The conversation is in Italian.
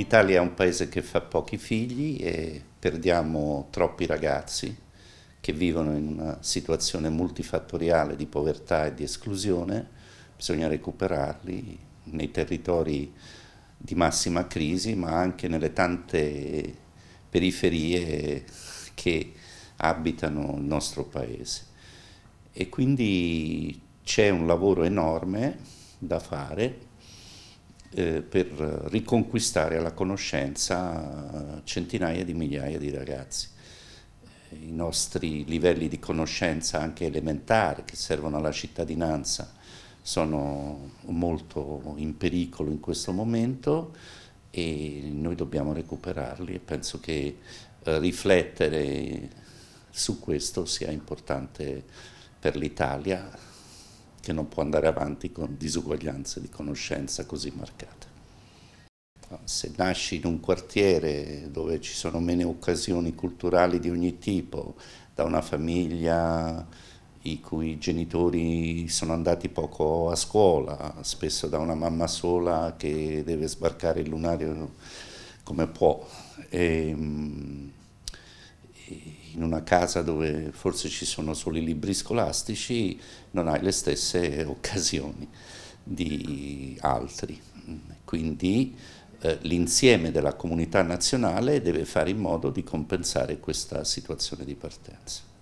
L'Italia è un paese che fa pochi figli e perdiamo troppi ragazzi che vivono in una situazione multifattoriale di povertà e di esclusione, bisogna recuperarli nei territori di massima crisi, ma anche nelle tante periferie che abitano il nostro paese. E quindi c'è un lavoro enorme da fare eh, per riconquistare alla conoscenza centinaia di migliaia di ragazzi. Eh, I nostri livelli di conoscenza anche elementari che servono alla cittadinanza sono molto in pericolo in questo momento e noi dobbiamo recuperarli e penso che eh, riflettere su questo sia importante per l'Italia, che non può andare avanti con disuguaglianze di conoscenza così marcate. Ah, se nasci in un quartiere dove ci sono meno occasioni culturali di ogni tipo, da una famiglia i cui genitori sono andati poco a scuola, spesso da una mamma sola che deve sbarcare il lunario come può, e, ehm, in una casa dove forse ci sono solo i libri scolastici non hai le stesse occasioni di altri. Quindi eh, l'insieme della comunità nazionale deve fare in modo di compensare questa situazione di partenza.